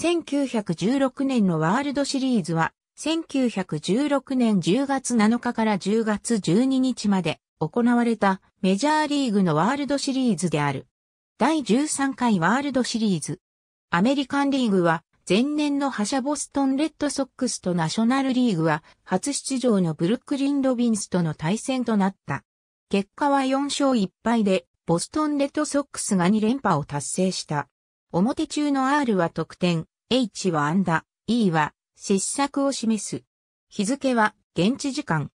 1916年のワールドシリーズは、1916年10月7日から10月12日まで行われたメジャーリーグのワールドシリーズである。第13回ワールドシリーズ。アメリカンリーグは前年の覇者ボストンレッドソックスとナショナルリーグは初出場のブルックリン・ロビンスとの対戦となった。結果は4勝1敗でボストンレッドソックスが2連覇を達成した。表中の R は得点、H はアンダ、E は失策を示す。日付は現地時間。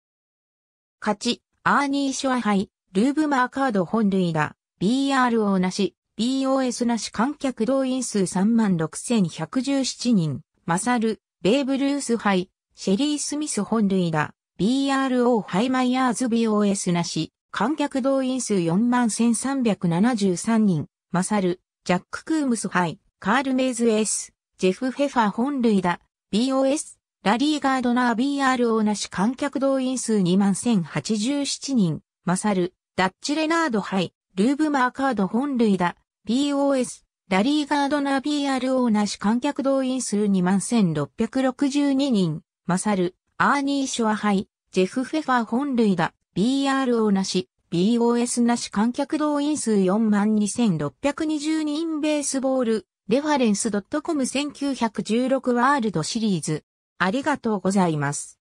勝ち、アーニーショア杯、ルーブマーカード本塁打、BRO なし、BOS なし観客動員数36,117人、マサル、ベーブ・ルース杯、シェリー・スミス本塁打、BRO ハイマイヤーズ BOS なし、観客動員数41,373人、マサル、ジャック・クームス杯、カール・メイズ・エース、ジェフ・フェファー本類だ、BOS、ラリー・ガードナー BRO なし観客動員数21,087人、マサル、ダッチ・レナード杯、ルーブ・マーカード本類だ、BOS、ラリー・ガードナー BRO なし観客動員数21,662人、マサル、アーニー・ショア杯、ジェフ・フェファー本類だ、BRO なし、BOS なし観客動員数42,620人ベースボール、レファレンス .com1916 ワールドシリーズ。ありがとうございます。